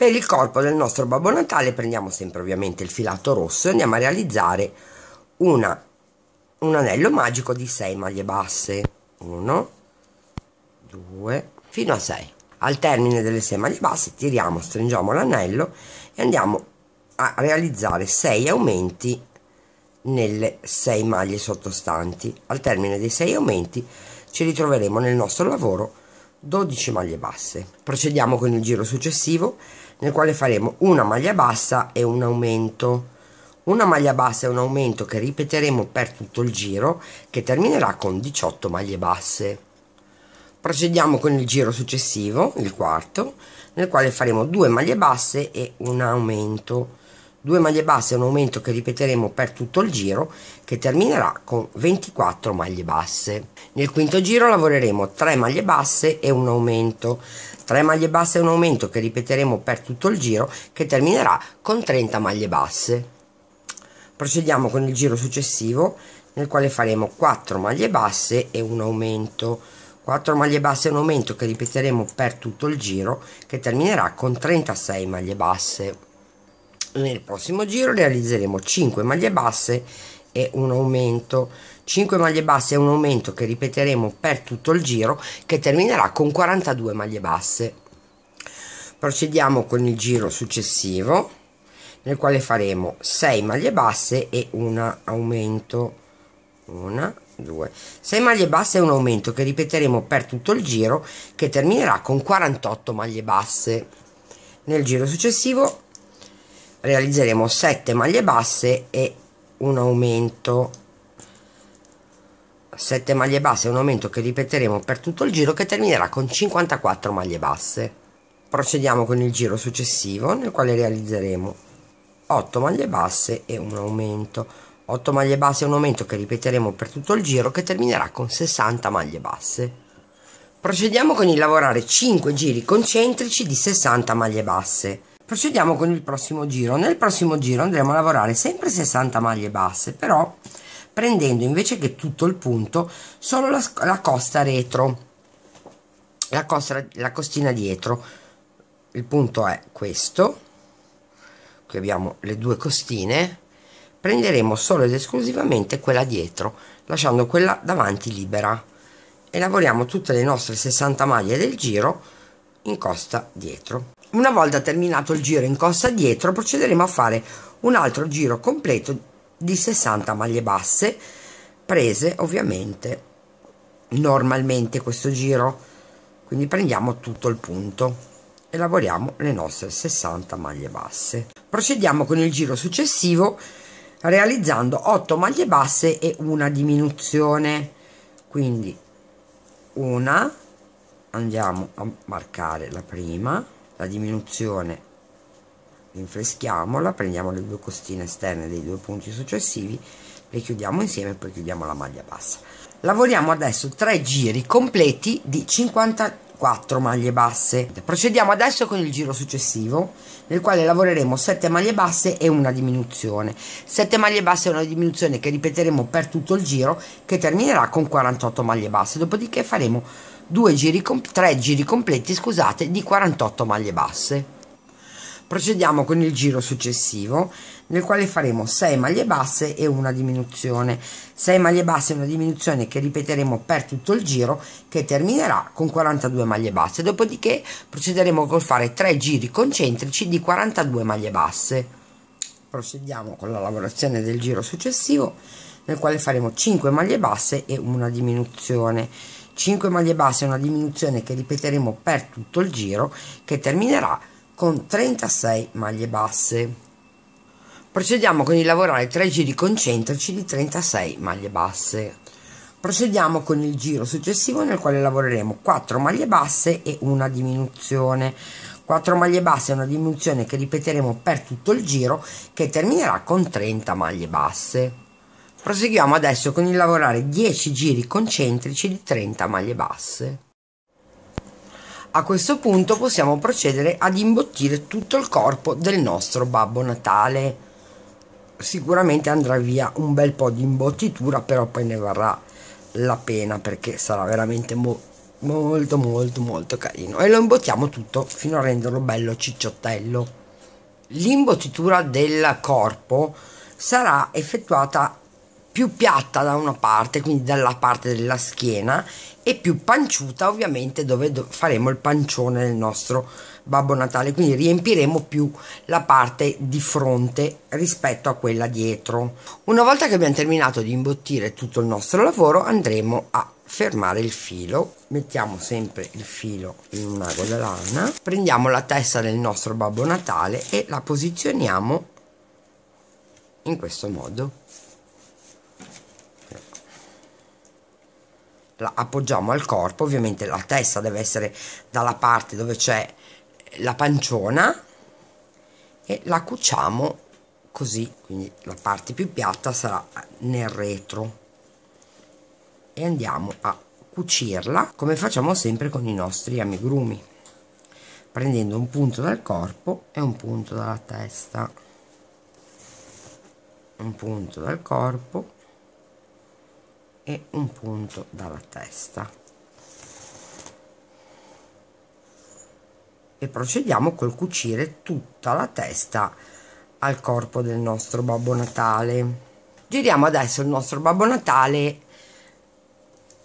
Per il corpo del nostro Babbo Natale prendiamo sempre ovviamente il filato rosso e andiamo a realizzare una, un anello magico di 6 maglie basse. 1, 2, fino a 6. Al termine delle 6 maglie basse tiriamo, stringiamo l'anello e andiamo a realizzare 6 aumenti nelle 6 maglie sottostanti. Al termine dei 6 aumenti ci ritroveremo nel nostro lavoro 12 maglie basse. Procediamo con il giro successivo nel quale faremo una maglia bassa e un aumento una maglia bassa e un aumento che ripeteremo per tutto il giro che terminerà con 18 maglie basse procediamo con il giro successivo il quarto nel quale faremo due maglie basse e un aumento due maglie basse e un aumento che ripeteremo per tutto il giro che terminerà con 24 maglie basse nel quinto giro lavoreremo 3 maglie basse e un aumento 3 maglie basse è un aumento che ripeteremo per tutto il giro che terminerà con 30 maglie basse. Procediamo con il giro successivo nel quale faremo 4 maglie basse e un aumento. 4 maglie basse e un aumento che ripeteremo per tutto il giro che terminerà con 36 maglie basse. Nel prossimo giro realizzeremo 5 maglie basse e un aumento 5 maglie basse è un aumento che ripeteremo per tutto il giro che terminerà con 42 maglie basse procediamo con il giro successivo nel quale faremo 6 maglie basse e un aumento una 2 6 maglie basse e un aumento che ripeteremo per tutto il giro che terminerà con 48 maglie basse nel giro successivo realizzeremo 7 maglie basse e un aumento 7 maglie basse un aumento che ripeteremo per tutto il giro che terminerà con 54 maglie basse. Procediamo con il giro successivo nel quale realizzeremo 8 maglie basse e un aumento. 8 maglie basse è un aumento che ripeteremo per tutto il giro che terminerà con 60 maglie basse. Procediamo con il lavorare 5 giri concentrici di 60 maglie basse. Procediamo con il prossimo giro. Nel prossimo giro andremo a lavorare sempre 60 maglie basse, però prendendo invece che tutto il punto solo la, la costa retro la, costa, la costina dietro il punto è questo qui abbiamo le due costine prenderemo solo ed esclusivamente quella dietro lasciando quella davanti libera e lavoriamo tutte le nostre 60 maglie del giro in costa dietro una volta terminato il giro in costa dietro procederemo a fare un altro giro completo di 60 maglie basse prese ovviamente normalmente questo giro quindi prendiamo tutto il punto e lavoriamo le nostre 60 maglie basse procediamo con il giro successivo realizzando 8 maglie basse e una diminuzione quindi una andiamo a marcare la prima la diminuzione rinfreschiamola prendiamo le due costine esterne dei due punti successivi le chiudiamo insieme e poi chiudiamo la maglia bassa lavoriamo adesso tre giri completi di 54 maglie basse procediamo adesso con il giro successivo nel quale lavoreremo 7 maglie basse e una diminuzione 7 maglie basse e una diminuzione che ripeteremo per tutto il giro che terminerà con 48 maglie basse dopodiché faremo due giri, 3 giri completi scusate di 48 maglie basse Procediamo con il giro successivo nel quale faremo 6 maglie basse e una diminuzione. 6 maglie basse e una diminuzione che ripeteremo per tutto il giro che terminerà con 42 maglie basse. Dopodiché procederemo col fare 3 giri concentrici di 42 maglie basse. Procediamo con la lavorazione del giro successivo nel quale faremo 5 maglie basse e una diminuzione. 5 maglie basse e una diminuzione che ripeteremo per tutto il giro che terminerà con con 36 maglie basse. Procediamo con il lavorare 3 giri concentrici di 36 maglie basse. Procediamo con il giro successivo nel quale lavoreremo 4 maglie basse e una diminuzione. 4 maglie basse e una diminuzione che ripeteremo per tutto il giro che terminerà con 30 maglie basse. Proseguiamo adesso con il lavorare 10 giri concentrici di 30 maglie basse. A questo punto possiamo procedere ad imbottire tutto il corpo del nostro Babbo Natale. Sicuramente andrà via un bel po' di imbottitura, però poi ne varrà la pena perché sarà veramente mo molto molto molto carino. E lo imbottiamo tutto fino a renderlo bello cicciottello. L'imbottitura del corpo sarà effettuata più piatta da una parte, quindi dalla parte della schiena, e più panciuta ovviamente dove faremo il pancione del nostro Babbo Natale, quindi riempiremo più la parte di fronte rispetto a quella dietro. Una volta che abbiamo terminato di imbottire tutto il nostro lavoro andremo a fermare il filo mettiamo sempre il filo in un ago da lana prendiamo la testa del nostro babbo natale e la posizioniamo in questo modo la appoggiamo al corpo, ovviamente la testa deve essere dalla parte dove c'è la panciona e la cuciamo così, quindi la parte più piatta sarà nel retro e andiamo a cucirla come facciamo sempre con i nostri amigurumi prendendo un punto dal corpo e un punto dalla testa un punto dal corpo e un punto dalla testa e procediamo col cucire tutta la testa al corpo del nostro babbo natale giriamo adesso il nostro babbo natale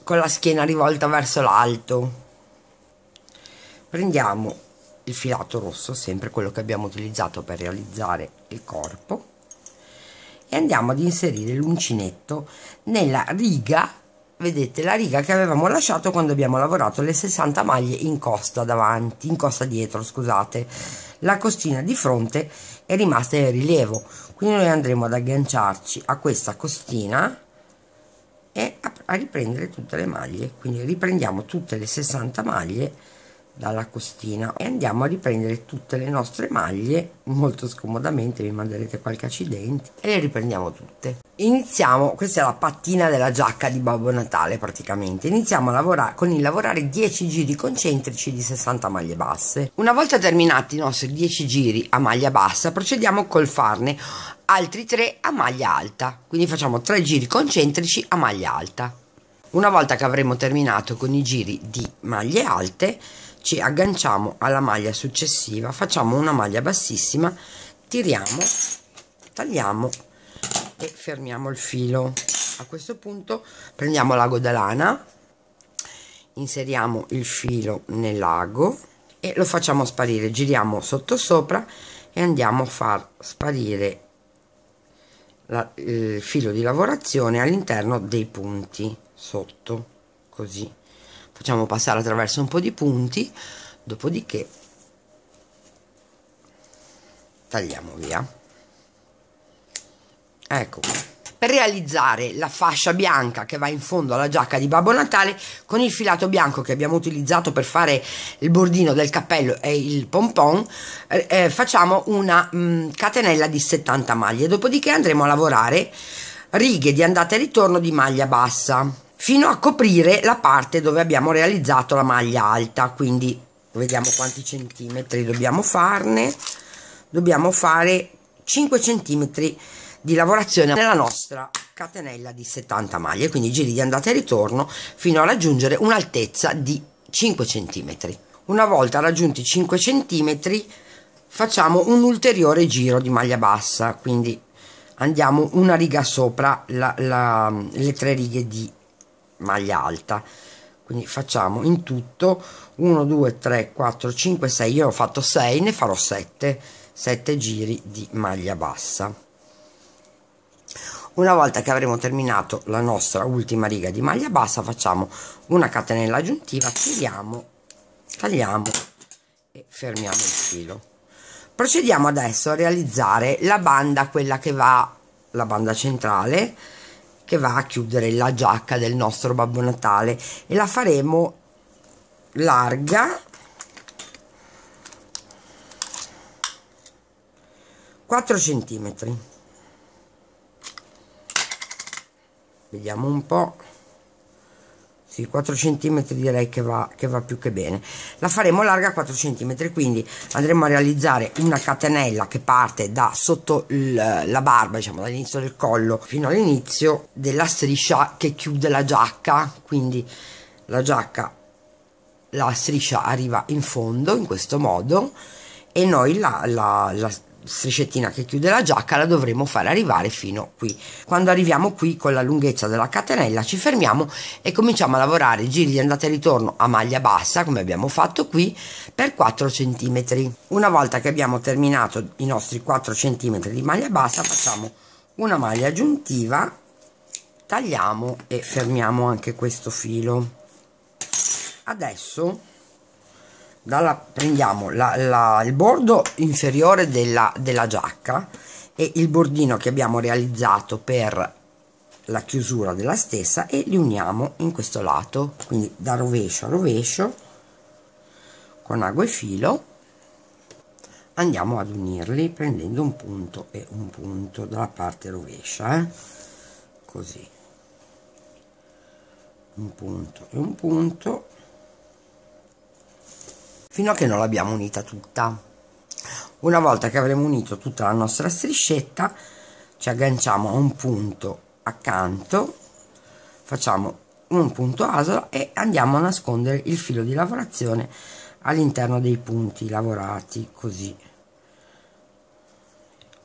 con la schiena rivolta verso l'alto prendiamo il filato rosso sempre quello che abbiamo utilizzato per realizzare il corpo e andiamo ad inserire l'uncinetto nella riga vedete la riga che avevamo lasciato quando abbiamo lavorato le 60 maglie in costa davanti in costa dietro scusate la costina di fronte è rimasta in rilievo quindi noi andremo ad agganciarci a questa costina e a riprendere tutte le maglie quindi riprendiamo tutte le 60 maglie dalla costina e andiamo a riprendere tutte le nostre maglie molto scomodamente vi manderete qualche accidente e le riprendiamo tutte iniziamo questa è la pattina della giacca di babbo natale praticamente iniziamo a lavorare con il lavorare 10 giri concentrici di 60 maglie basse una volta terminati i nostri 10 giri a maglia bassa procediamo col farne altri 3 a maglia alta quindi facciamo 3 giri concentrici a maglia alta una volta che avremo terminato con i giri di maglie alte ci agganciamo alla maglia successiva facciamo una maglia bassissima tiriamo tagliamo e fermiamo il filo a questo punto prendiamo l'ago da lana inseriamo il filo nell'ago e lo facciamo sparire giriamo sotto sopra e andiamo a far sparire la, il filo di lavorazione all'interno dei punti sotto così facciamo passare attraverso un po' di punti dopodiché tagliamo via ecco per realizzare la fascia bianca che va in fondo alla giacca di Babbo Natale con il filato bianco che abbiamo utilizzato per fare il bordino del cappello e il pompon eh, eh facciamo una mh, mm, catenella di 70 maglie dopodiché andremo a lavorare righe di andata e ritorno di maglia bassa fino a coprire la parte dove abbiamo realizzato la maglia alta quindi vediamo quanti centimetri dobbiamo farne dobbiamo fare 5 centimetri di lavorazione nella nostra catenella di 70 maglie quindi giri di andata e ritorno fino a raggiungere un'altezza di 5 centimetri una volta raggiunti 5 centimetri facciamo un ulteriore giro di maglia bassa quindi andiamo una riga sopra la, la, le tre righe di maglia alta quindi facciamo in tutto 1 2 3 4 5 6 io ho fatto 6 ne farò 7 7 giri di maglia bassa una volta che avremo terminato la nostra ultima riga di maglia bassa facciamo una catenella aggiuntiva tiriamo tagliamo e fermiamo il filo procediamo adesso a realizzare la banda quella che va la banda centrale che va a chiudere la giacca del nostro Babbo Natale e la faremo larga 4 centimetri vediamo un po' sì, 4 cm direi che va, che va più che bene la faremo larga 4 cm quindi andremo a realizzare una catenella che parte da sotto la barba diciamo dall'inizio del collo fino all'inizio della striscia che chiude la giacca quindi la giacca la striscia arriva in fondo in questo modo e noi la, la, la, striscettina che chiude la giacca la dovremo fare arrivare fino qui quando arriviamo qui con la lunghezza della catenella ci fermiamo e cominciamo a lavorare i giri di andata e ritorno a maglia bassa come abbiamo fatto qui per 4 cm una volta che abbiamo terminato i nostri 4 cm di maglia bassa facciamo una maglia aggiuntiva tagliamo e fermiamo anche questo filo adesso dalla, prendiamo la, la, il bordo inferiore della, della giacca e il bordino che abbiamo realizzato per la chiusura della stessa e li uniamo in questo lato quindi da rovescio a rovescio con ago e filo andiamo ad unirli prendendo un punto e un punto dalla parte rovescia eh? così un punto e un punto fino a che non l'abbiamo unita tutta una volta che avremo unito tutta la nostra striscetta ci agganciamo a un punto accanto facciamo un punto asola e andiamo a nascondere il filo di lavorazione all'interno dei punti lavorati così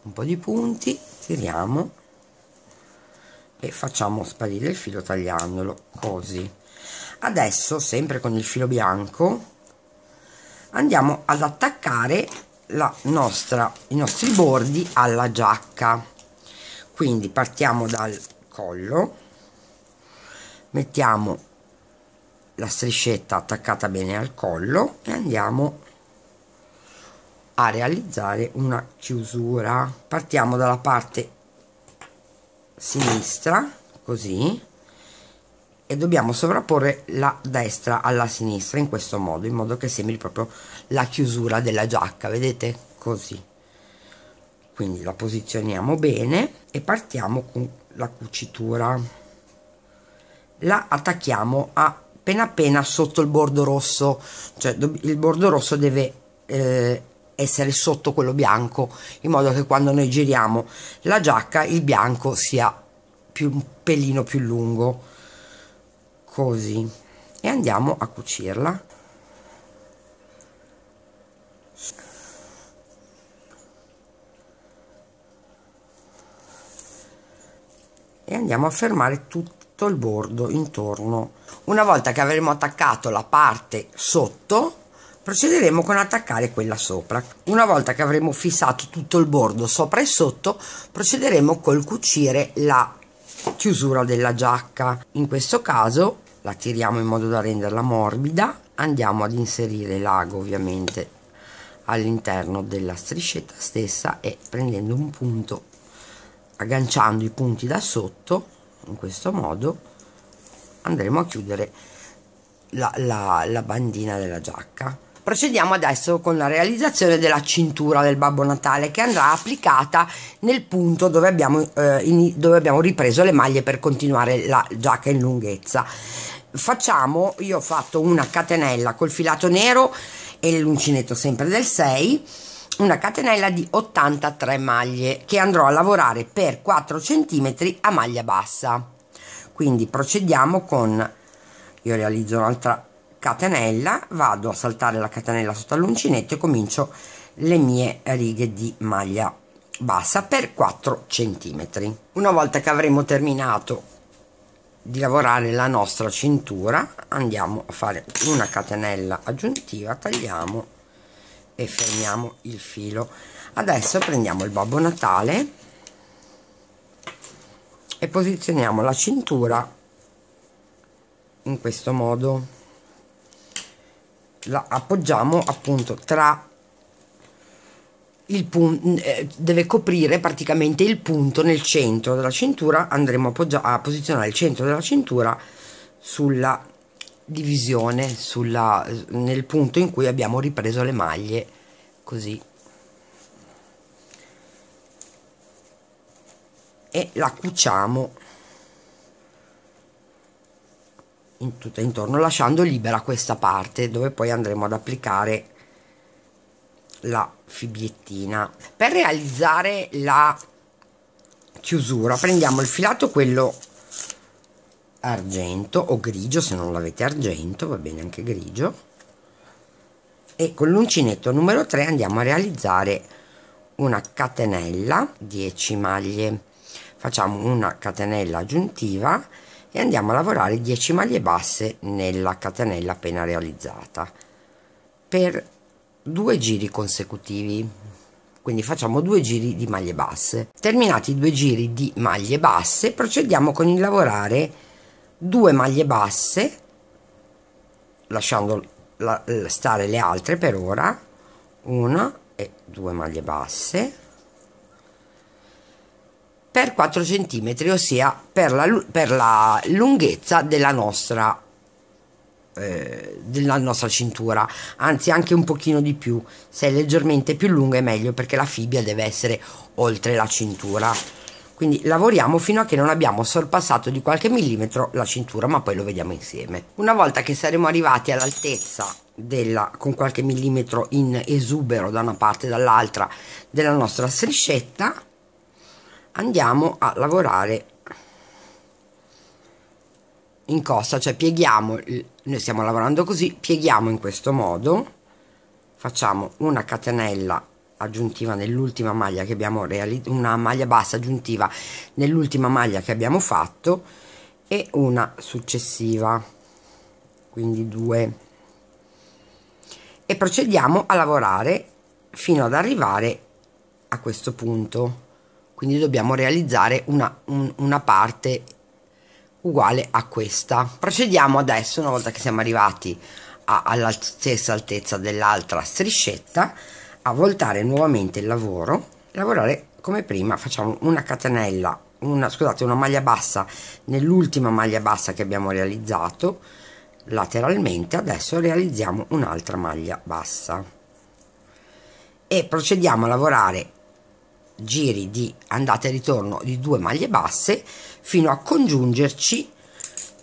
un po' di punti tiriamo e facciamo sparire il filo tagliandolo così adesso sempre con il filo bianco andiamo ad attaccare la nostra, i nostri bordi alla giacca quindi partiamo dal collo mettiamo la striscetta attaccata bene al collo e andiamo a realizzare una chiusura partiamo dalla parte sinistra così e dobbiamo sovrapporre la destra alla sinistra in questo modo in modo che sembri proprio la chiusura della giacca vedete così quindi la posizioniamo bene e partiamo con la cucitura la attacchiamo appena appena sotto il bordo rosso cioè il bordo rosso deve eh, essere sotto quello bianco in modo che quando noi giriamo la giacca il bianco sia più, un pelino più lungo così e andiamo a cucirla e andiamo a fermare tutto il bordo intorno una volta che avremo attaccato la parte sotto procederemo con attaccare quella sopra una volta che avremo fissato tutto il bordo sopra e sotto procederemo col cucire la chiusura della giacca in questo caso la tiriamo in modo da renderla morbida andiamo ad inserire l'ago ovviamente all'interno della striscetta stessa e prendendo un punto agganciando i punti da sotto in questo modo andremo a chiudere la, la, la bandina della giacca Procediamo adesso con la realizzazione della cintura del Babbo Natale che andrà applicata nel punto dove abbiamo, eh, in, dove abbiamo ripreso le maglie per continuare la giacca in lunghezza. Facciamo, io ho fatto una catenella col filato nero e l'uncinetto sempre del 6, una catenella di 83 maglie che andrò a lavorare per 4 cm a maglia bassa. Quindi procediamo con, io realizzo un'altra catenella vado a saltare la catenella sotto all'uncinetto e comincio le mie righe di maglia bassa per 4 centimetri una volta che avremo terminato di lavorare la nostra cintura andiamo a fare una catenella aggiuntiva tagliamo e fermiamo il filo adesso prendiamo il babbo natale e posizioniamo la cintura in questo modo la appoggiamo appunto tra il punto eh, deve coprire praticamente il punto nel centro della cintura andremo a, a posizionare il centro della cintura sulla divisione sulla, nel punto in cui abbiamo ripreso le maglie così e la cuciamo in tutta intorno lasciando libera questa parte dove poi andremo ad applicare la fibiettina per realizzare la chiusura prendiamo il filato quello argento o grigio se non l'avete argento va bene anche grigio e con l'uncinetto numero 3 andiamo a realizzare una catenella 10 maglie facciamo una catenella aggiuntiva e andiamo a lavorare 10 maglie basse nella catenella appena realizzata per due giri consecutivi quindi facciamo due giri di maglie basse terminati i due giri di maglie basse procediamo con il lavorare due maglie basse lasciando la, stare le altre per ora una e due maglie basse per 4 cm, ossia per la, per la lunghezza della nostra, eh, della nostra cintura, anzi anche un pochino di più, se è leggermente più lunga è meglio perché la fibbia deve essere oltre la cintura. Quindi lavoriamo fino a che non abbiamo sorpassato di qualche millimetro la cintura, ma poi lo vediamo insieme. Una volta che saremo arrivati all'altezza con qualche millimetro in esubero da una parte e dall'altra della nostra striscetta, andiamo a lavorare in costa cioè pieghiamo noi stiamo lavorando così pieghiamo in questo modo facciamo una catenella aggiuntiva nell'ultima maglia che abbiamo realizzato una maglia bassa aggiuntiva nell'ultima maglia che abbiamo fatto e una successiva quindi due e procediamo a lavorare fino ad arrivare a questo punto quindi dobbiamo realizzare una, un, una parte uguale a questa procediamo adesso una volta che siamo arrivati alla stessa altezza dell'altra striscetta a voltare nuovamente il lavoro lavorare come prima facciamo una catenella una scusate una maglia bassa nell'ultima maglia bassa che abbiamo realizzato lateralmente adesso realizziamo un'altra maglia bassa e procediamo a lavorare giri di andata e ritorno di due maglie basse fino a congiungerci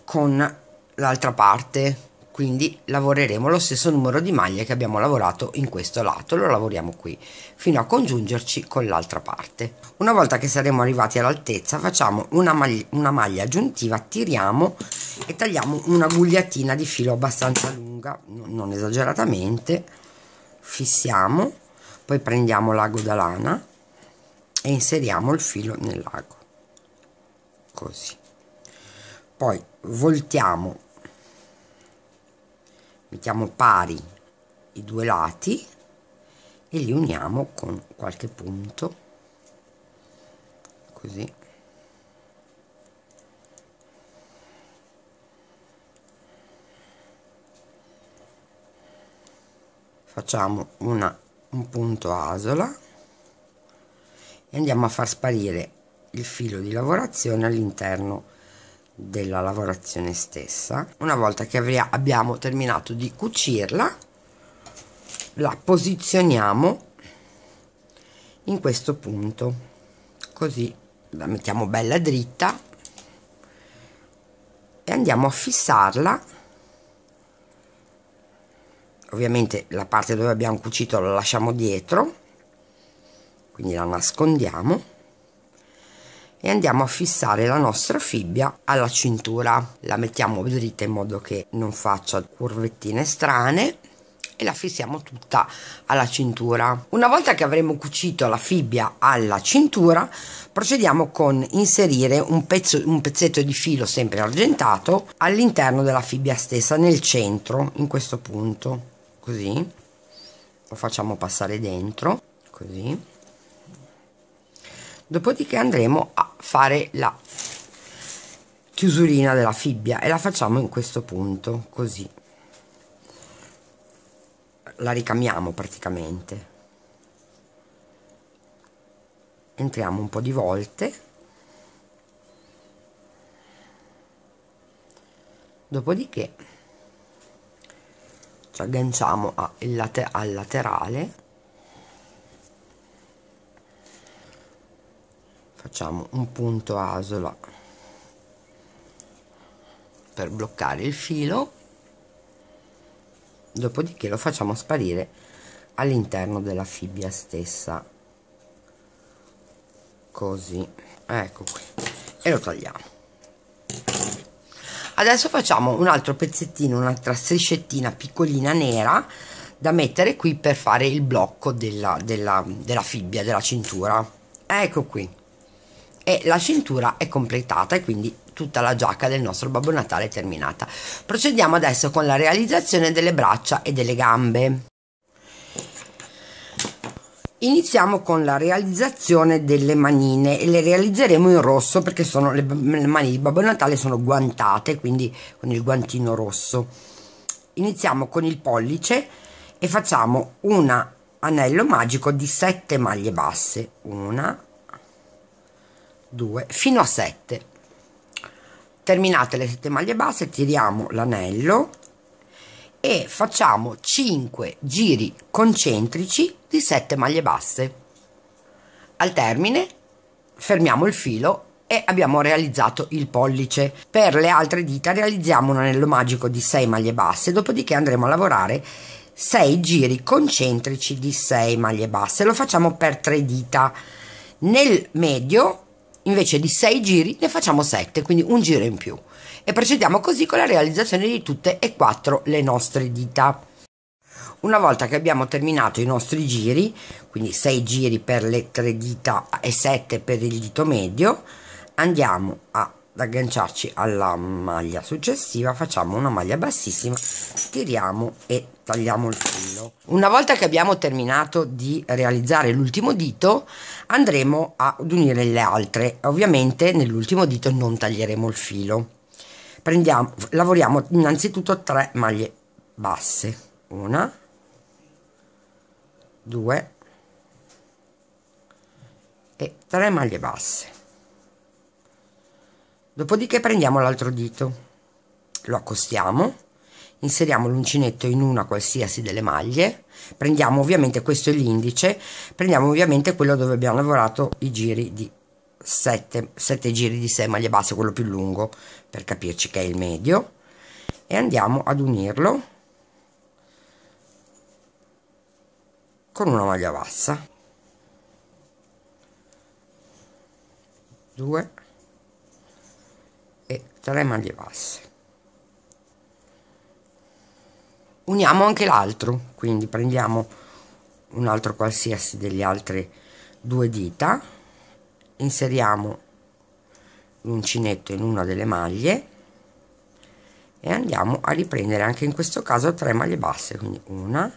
con l'altra parte quindi lavoreremo lo stesso numero di maglie che abbiamo lavorato in questo lato lo lavoriamo qui fino a congiungerci con l'altra parte una volta che saremo arrivati all'altezza facciamo una maglia, una maglia aggiuntiva tiriamo e tagliamo una gugliatina di filo abbastanza lunga non esageratamente fissiamo poi prendiamo l'ago da lana e inseriamo il filo nell'ago così poi voltiamo mettiamo pari i due lati e li uniamo con qualche punto così facciamo una un punto asola andiamo a far sparire il filo di lavorazione all'interno della lavorazione stessa una volta che abbiamo terminato di cucirla la posizioniamo in questo punto così la mettiamo bella dritta e andiamo a fissarla ovviamente la parte dove abbiamo cucito la lasciamo dietro quindi la nascondiamo e andiamo a fissare la nostra fibbia alla cintura la mettiamo dritta in modo che non faccia curvettine strane e la fissiamo tutta alla cintura una volta che avremo cucito la fibbia alla cintura procediamo con inserire un, pezzo, un pezzetto di filo sempre argentato all'interno della fibbia stessa nel centro in questo punto così lo facciamo passare dentro così dopodiché andremo a fare la chiusurina della fibbia e la facciamo in questo punto così la ricamiamo praticamente entriamo un po' di volte dopodiché ci agganciamo al laterale facciamo un punto asola per bloccare il filo dopodiché lo facciamo sparire all'interno della fibbia stessa così ecco qui e lo tagliamo adesso facciamo un altro pezzettino un'altra striscettina piccolina nera da mettere qui per fare il blocco della, della, della fibbia della cintura ecco qui e la cintura è completata e quindi tutta la giacca del nostro Babbo Natale è terminata. Procediamo adesso con la realizzazione delle braccia e delle gambe. Iniziamo con la realizzazione delle manine e le realizzeremo in rosso perché sono le, le mani di Babbo Natale sono guantate, quindi con il guantino rosso. Iniziamo con il pollice e facciamo un anello magico di 7 maglie basse. Una, 2 fino a 7 terminate le 7 maglie basse tiriamo l'anello e facciamo 5 giri concentrici di 7 maglie basse al termine fermiamo il filo e abbiamo realizzato il pollice. Per le altre dita realizziamo un anello magico di 6 maglie basse, dopodiché andremo a lavorare 6 giri concentrici di 6 maglie basse. Lo facciamo per 3 dita. Nel medio invece di 6 giri ne facciamo 7, quindi un giro in più. E procediamo così con la realizzazione di tutte e quattro le nostre dita. Una volta che abbiamo terminato i nostri giri, quindi 6 giri per le tre dita e 7 per il dito medio, andiamo a ad agganciarci alla maglia successiva facciamo una maglia bassissima tiriamo e tagliamo il filo una volta che abbiamo terminato di realizzare l'ultimo dito andremo ad unire le altre ovviamente nell'ultimo dito non taglieremo il filo prendiamo lavoriamo innanzitutto 3 maglie basse una due e 3 maglie basse Dopodiché prendiamo l'altro dito, lo accostiamo, inseriamo l'uncinetto in una qualsiasi delle maglie, prendiamo ovviamente questo è l'indice, prendiamo ovviamente quello dove abbiamo lavorato i giri di 7, 7 giri di 6 maglie basse, quello più lungo per capirci che è il medio e andiamo ad unirlo con una maglia bassa 2 tutta le maglie basse uniamo anche l'altro quindi prendiamo un altro qualsiasi degli altri due dita inseriamo l'uncinetto in una delle maglie e andiamo a riprendere anche in questo caso tre maglie basse quindi una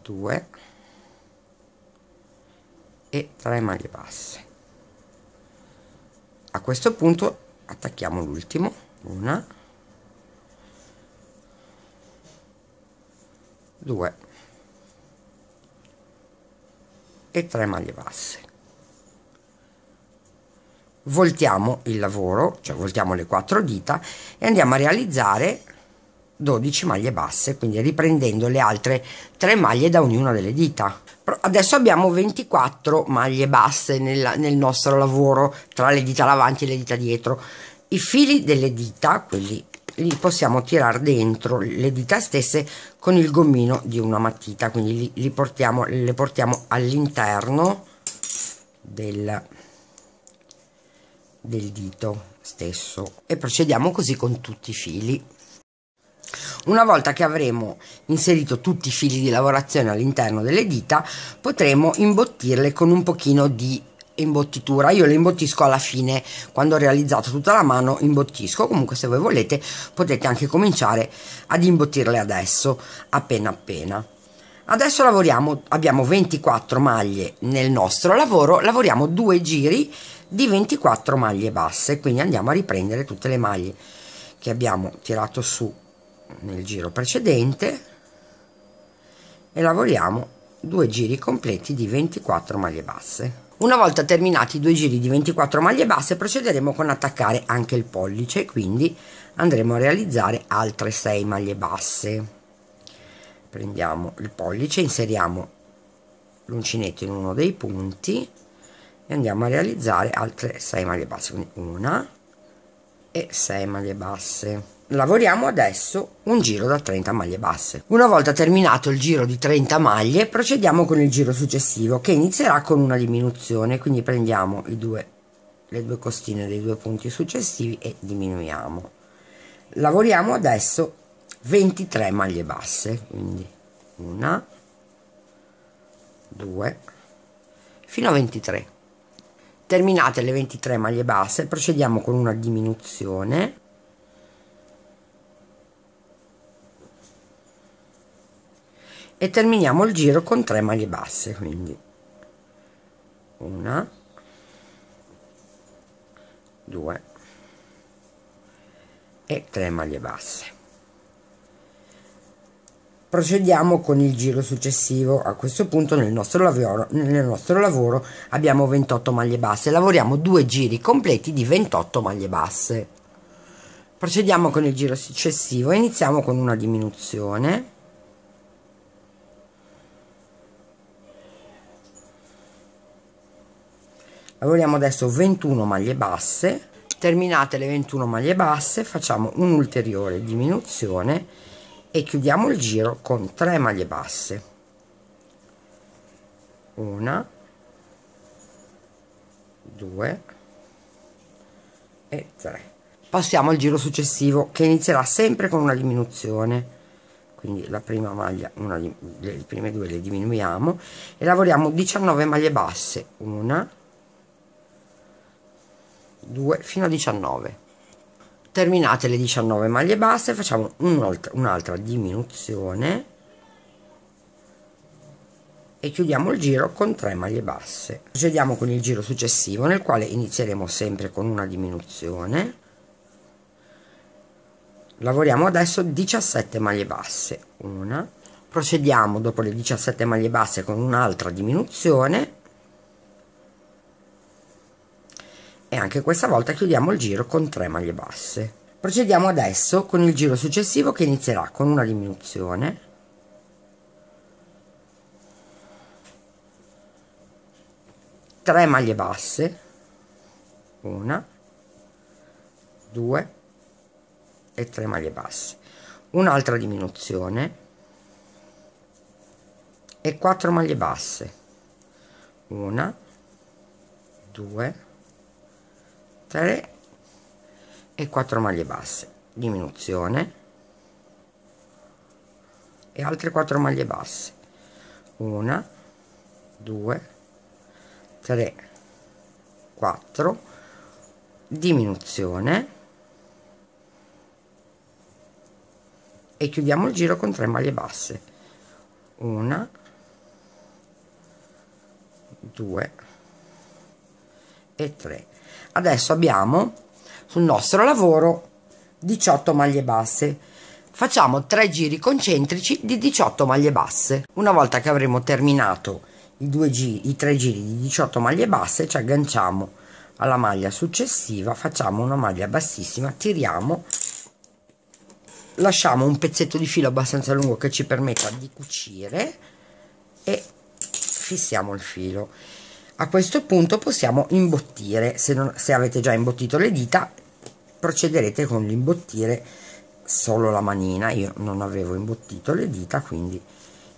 due e tre maglie basse a questo punto attacchiamo l'ultimo una due e tre maglie basse voltiamo il lavoro cioè voltiamo le quattro dita e andiamo a realizzare 12 maglie basse, quindi riprendendo le altre 3 maglie da ognuna delle dita. Adesso abbiamo 24 maglie basse nel, nel nostro lavoro tra le dita davanti e le dita dietro. I fili delle dita, quelli li possiamo tirare dentro le dita stesse con il gommino di una matita, quindi li, li portiamo, portiamo all'interno del, del dito stesso e procediamo così con tutti i fili. Una volta che avremo inserito tutti i fili di lavorazione all'interno delle dita, potremo imbottirle con un pochino di imbottitura. Io le imbottisco alla fine, quando ho realizzato tutta la mano, imbottisco. Comunque se voi volete potete anche cominciare ad imbottirle adesso, appena appena. Adesso lavoriamo, abbiamo 24 maglie nel nostro lavoro, lavoriamo due giri di 24 maglie basse, quindi andiamo a riprendere tutte le maglie che abbiamo tirato su nel giro precedente e lavoriamo due giri completi di 24 maglie basse. Una volta terminati i due giri di 24 maglie basse procederemo con attaccare anche il pollice, quindi andremo a realizzare altre 6 maglie basse. Prendiamo il pollice, inseriamo l'uncinetto in uno dei punti e andiamo a realizzare altre 6 maglie basse, quindi una e 6 maglie basse. Lavoriamo adesso un giro da 30 maglie basse. Una volta terminato il giro di 30 maglie, procediamo con il giro successivo che inizierà con una diminuzione, quindi prendiamo due, le due costine dei due punti successivi e diminuiamo. Lavoriamo adesso 23 maglie basse, quindi una, due, fino a 23. Terminate le 23 maglie basse, procediamo con una diminuzione e terminiamo il giro con tre maglie basse quindi una due e tre maglie basse procediamo con il giro successivo a questo punto nel nostro lavoro, nel nostro lavoro abbiamo 28 maglie basse lavoriamo due giri completi di 28 maglie basse procediamo con il giro successivo iniziamo con una diminuzione lavoriamo adesso 21 maglie basse terminate le 21 maglie basse facciamo un'ulteriore diminuzione e chiudiamo il giro con 3 maglie basse una due e tre passiamo al giro successivo che inizierà sempre con una diminuzione quindi la prima maglia una, le prime due le diminuiamo e lavoriamo 19 maglie basse una 2 fino a 19 terminate le 19 maglie basse facciamo un'altra, un'altra diminuzione e chiudiamo il giro con 3 maglie basse procediamo con il giro successivo nel quale inizieremo sempre con una diminuzione lavoriamo adesso 17 maglie basse una procediamo dopo le 17 maglie basse con un'altra diminuzione e anche questa volta chiudiamo il giro con 3 maglie basse. Procediamo adesso con il giro successivo che inizierà con una diminuzione tre maglie basse una due e tre maglie basse un'altra diminuzione e 4 maglie basse una due 3 e 4 maglie basse diminuzione e altre 4 maglie basse 1 2 3 4 diminuzione e chiudiamo il giro con 3 maglie basse 1 2 e 3 adesso abbiamo sul nostro lavoro 18 maglie basse facciamo 3 giri concentrici di 18 maglie basse una volta che avremo terminato i, due giri, i 3 giri di 18 maglie basse ci agganciamo alla maglia successiva facciamo una maglia bassissima tiriamo lasciamo un pezzetto di filo abbastanza lungo che ci permetta di cucire e fissiamo il filo a questo punto possiamo imbottire se, non, se avete già imbottito le dita procederete con l'imbottire solo la manina io non avevo imbottito le dita quindi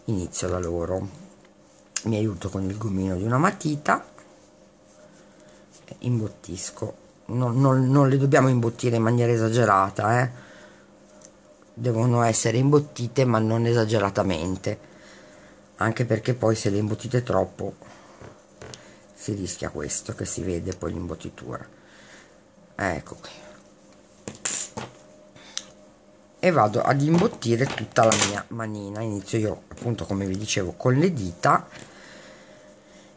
inizio da loro mi aiuto con il gomino di una matita imbottisco non, non, non, le dobbiamo imbottire in maniera esagerata eh? devono essere imbottite ma non esageratamente anche perché poi se le imbottite troppo si rischia questo che si vede poi l'imbottitura ecco qui e vado ad imbottire tutta la mia manina inizio io appunto come vi dicevo con le dita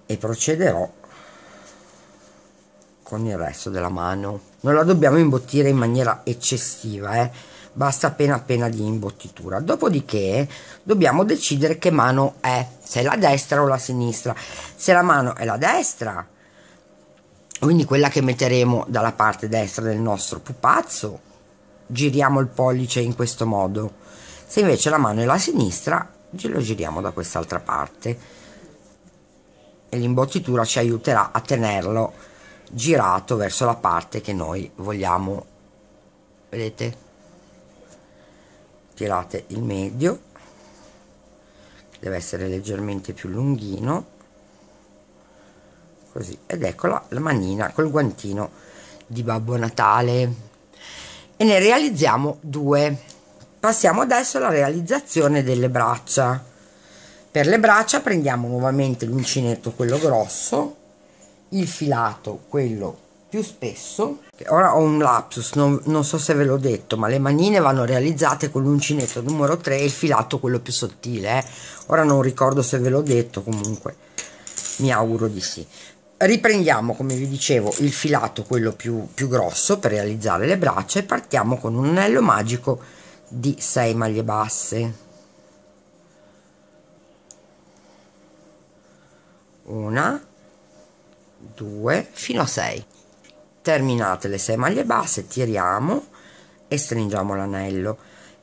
e procederò con il resto della mano non la dobbiamo imbottire in maniera eccessiva eh? basta appena appena di imbottitura dopodiché dobbiamo decidere che mano è se è la destra o la sinistra se la mano è la destra quindi quella che metteremo dalla parte destra del nostro pupazzo giriamo il pollice in questo modo se invece la mano è la sinistra lo giriamo da quest'altra parte e l'imbottitura ci aiuterà a tenerlo girato verso la parte che noi vogliamo vedete tirate il medio deve essere leggermente più lunghino così ed eccola la manina col guantino di babbo natale e ne realizziamo due passiamo adesso alla realizzazione delle braccia per le braccia prendiamo nuovamente l'uncinetto quello grosso il filato, quello più spesso. Ora ho un lapsus, non, non so se ve l'ho detto, ma le manine vanno realizzate con l'uncinetto numero 3 e il filato quello più sottile. Eh. Ora non ricordo se ve l'ho detto, comunque mi auguro di sì riprendiamo come vi dicevo il filato quello più, più, grosso per realizzare le braccia e partiamo con un anello magico di 6 maglie basse una 2 fino a 6 terminate le 6 maglie basse tiriamo e stringiamo l'anello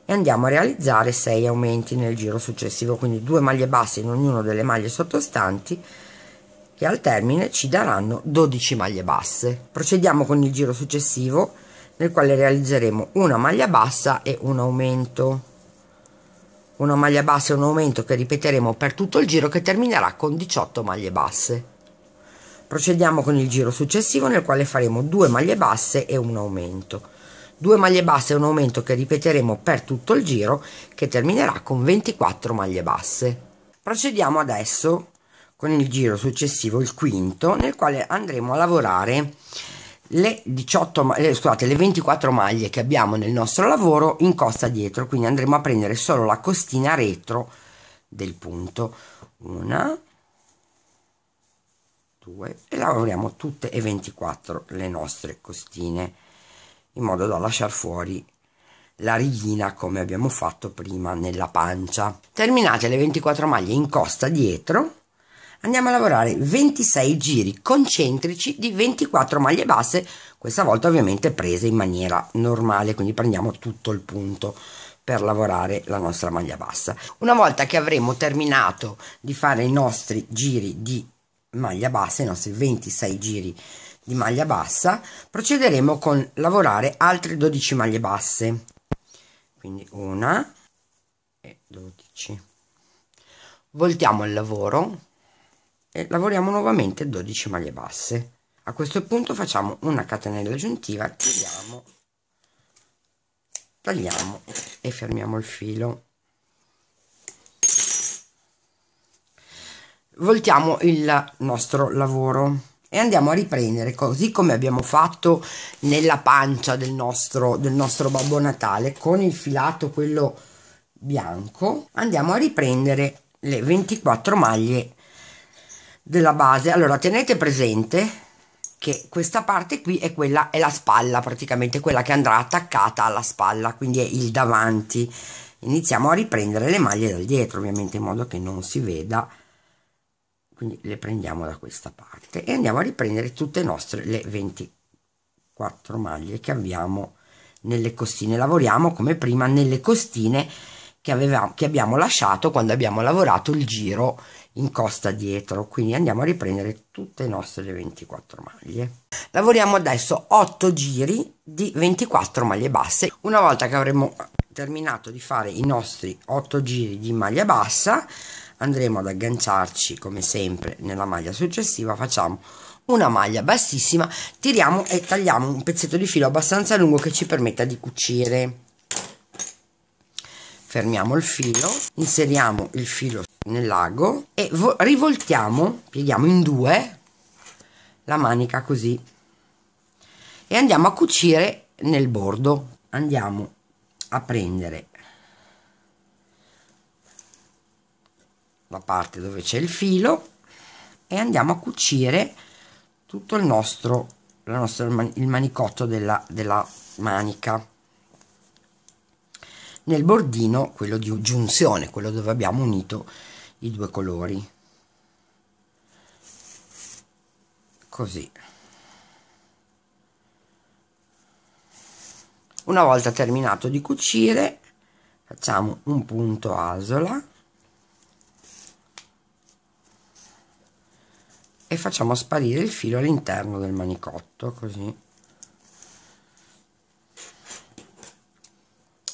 e andiamo a realizzare 6 aumenti nel giro successivo quindi 2 maglie basse in ognuna delle maglie sottostanti che al termine ci daranno 12 maglie basse procediamo con il giro successivo nel quale realizzeremo una maglia bassa e un aumento una maglia bassa e un aumento che ripeteremo per tutto il giro che terminerà con 18 maglie basse Procediamo con il giro successivo nel quale faremo due maglie basse e un aumento. Due maglie basse e un aumento che ripeteremo per tutto il giro che terminerà con 24 maglie basse. Procediamo adesso con il giro successivo, il quinto, nel quale andremo a lavorare le, 18, le, scusate, le 24 maglie che abbiamo nel nostro lavoro in costa dietro, quindi andremo a prendere solo la costina retro del punto. Una, sue e lavoriamo tutte e 24 le nostre costine in modo da lasciare fuori la righina come abbiamo fatto prima nella pancia. Terminate le 24 maglie in costa dietro, andiamo a lavorare 26 giri concentrici di 24 maglie basse, questa volta ovviamente prese in maniera normale, quindi prendiamo tutto il punto per lavorare la nostra maglia bassa. Una volta che avremo terminato di fare i nostri giri di maglia bassa, i nostri 26 giri di maglia bassa, procederemo con lavorare altre 12 maglie basse. Quindi una e 12. Voltiamo il lavoro e lavoriamo nuovamente 12 maglie basse. A questo punto facciamo una catenella aggiuntiva, tiriamo, tagliamo e fermiamo il filo. voltiamo il nostro lavoro e andiamo a riprendere così come abbiamo fatto nella pancia del nostro, del nostro Babbo Natale con il filato quello bianco andiamo a riprendere le 24 maglie della base allora tenete presente che questa parte qui è quella è la spalla praticamente quella che andrà attaccata alla spalla quindi è il davanti iniziamo a riprendere le maglie dal dietro ovviamente in modo che non si veda quindi le prendiamo da questa parte e andiamo a riprendere tutte nostre le 24 maglie che abbiamo nelle costine lavoriamo come prima nelle costine che, avevamo, che abbiamo lasciato quando abbiamo lavorato il giro in costa dietro quindi andiamo a riprendere tutte le nostre 24 maglie lavoriamo adesso 8 giri di 24 maglie basse una volta che avremo terminato di fare i nostri 8 giri di maglia bassa andremo ad agganciarci come sempre nella maglia successiva facciamo una maglia bassissima tiriamo e tagliamo un pezzetto di filo abbastanza lungo che ci permetta di cucire fermiamo il filo inseriamo il filo nell'ago e rivoltiamo pieghiamo in due la manica così e andiamo a cucire nel bordo andiamo a prendere la parte dove c'è il filo e andiamo a cucire tutto il nostro, nostra, il manicotto della, della manica nel bordino quello di giunzione quello dove abbiamo unito i due colori così una volta terminato di cucire facciamo un punto asola e facciamo sparire il filo all'interno del manicotto così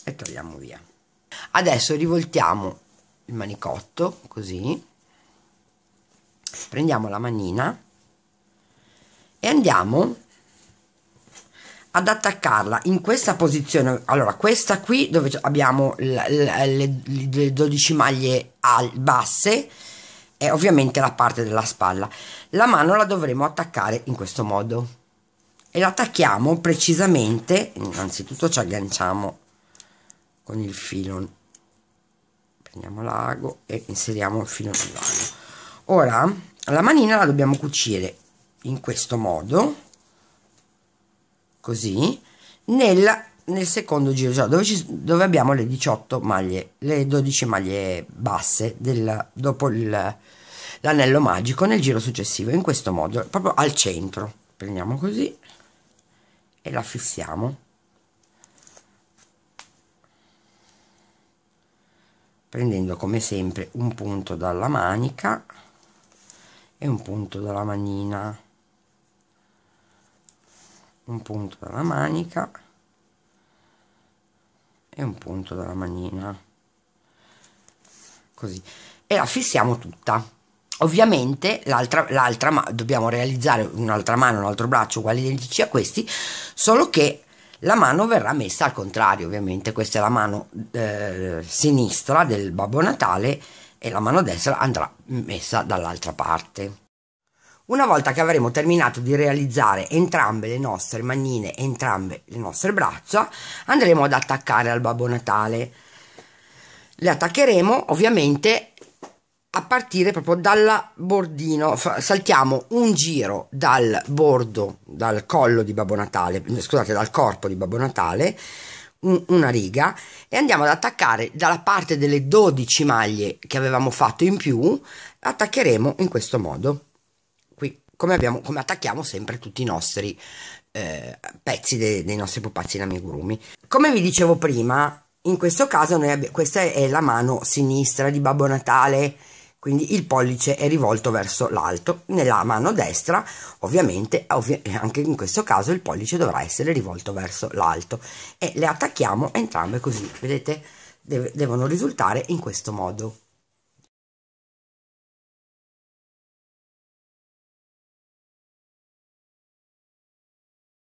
e togliamo via adesso rivoltiamo il manicotto così prendiamo la manina e andiamo ad attaccarla in questa posizione allora questa qui dove abbiamo le 12 maglie basse è ovviamente la parte della spalla. La mano la dovremo attaccare in questo modo e l'attacchiamo precisamente, innanzitutto ci agganciamo con il filo, prendiamo l'ago e inseriamo il filo nell'ago. Ora la manina la dobbiamo cucire in questo modo, così, nel nel secondo giro cioè, dove, ci, dove, abbiamo le 18 maglie le 12 maglie basse del, dopo il, l'anello magico nel giro successivo in questo modo proprio al centro prendiamo così e la fissiamo prendendo come sempre un punto dalla manica e un punto dalla manina un punto dalla manica e un punto dalla manina così e la fissiamo tutta ovviamente l'altra ma dobbiamo realizzare un'altra mano un altro braccio uguali identici a questi solo che la mano verrà messa al contrario ovviamente questa è la mano eh, sinistra del babbo natale e la mano destra andrà messa dall'altra parte una volta che avremo terminato di realizzare entrambe le nostre manine, entrambe le nostre braccia, andremo ad attaccare al Babbo Natale. Le attaccheremo ovviamente a partire proprio dal bordino, saltiamo un giro dal bordo, dal collo di Babbo Natale, scusate, dal corpo di Babbo Natale, una riga e andiamo ad attaccare dalla parte delle 12 maglie che avevamo fatto in più, attaccheremo in questo modo come, abbiamo, come attacchiamo sempre tutti i nostri eh, pezzi de, dei nostri pupazzi in amigurumi. Come vi dicevo prima, in questo caso questa è la mano sinistra di Babbo Natale, quindi il pollice è rivolto verso l'alto, nella mano destra ovviamente eh, ovvi eh, anche in questo caso il pollice dovrà essere rivolto verso l'alto e le attacchiamo entrambe così, vedete? Deve devono risultare in questo modo.